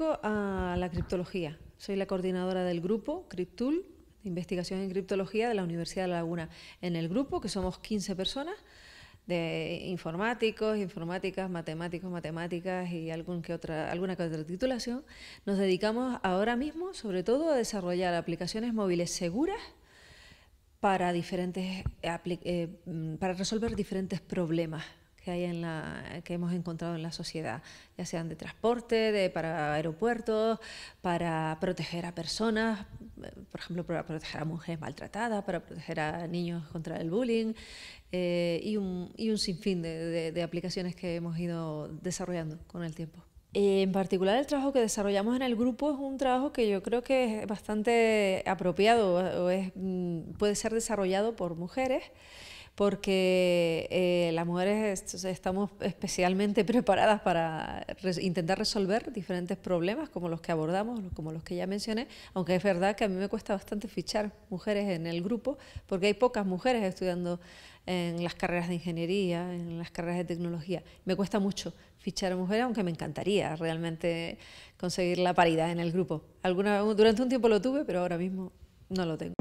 a la criptología. Soy la coordinadora del grupo Cryptool, de investigación en criptología de la Universidad de La Laguna. En el grupo, que somos 15 personas, de informáticos, informáticas, matemáticos, matemáticas y alguna que otra titulación, nos dedicamos ahora mismo sobre todo a desarrollar aplicaciones móviles seguras para, eh, eh, mm, para resolver diferentes problemas que, hay en la, que hemos encontrado en la sociedad, ya sean de transporte, de, para aeropuertos, para proteger a personas, por ejemplo, para proteger a mujeres maltratadas, para proteger a niños contra el bullying eh, y, un, sinfín de, de aplicaciones que hemos ido desarrollando con el tiempo. Eh, en particular el trabajo que desarrollamos en el grupo es un trabajo que yo creo que es bastante apropiado o es, mm, puede ser desarrollado por mujeres porque eh, las mujeres estamos especialmente preparadas para intentar resolver diferentes problemas como los que abordamos, como los que ya mencioné, aunque es verdad que a mí me cuesta bastante fichar mujeres en el grupo, porque hay pocas mujeres estudiando en las carreras de ingeniería, en las carreras de tecnología. Me cuesta mucho fichar a mujeres, aunque me encantaría realmente conseguir la paridad en el grupo. Alguna, durante un tiempo lo tuve, pero ahora mismo no lo tengo.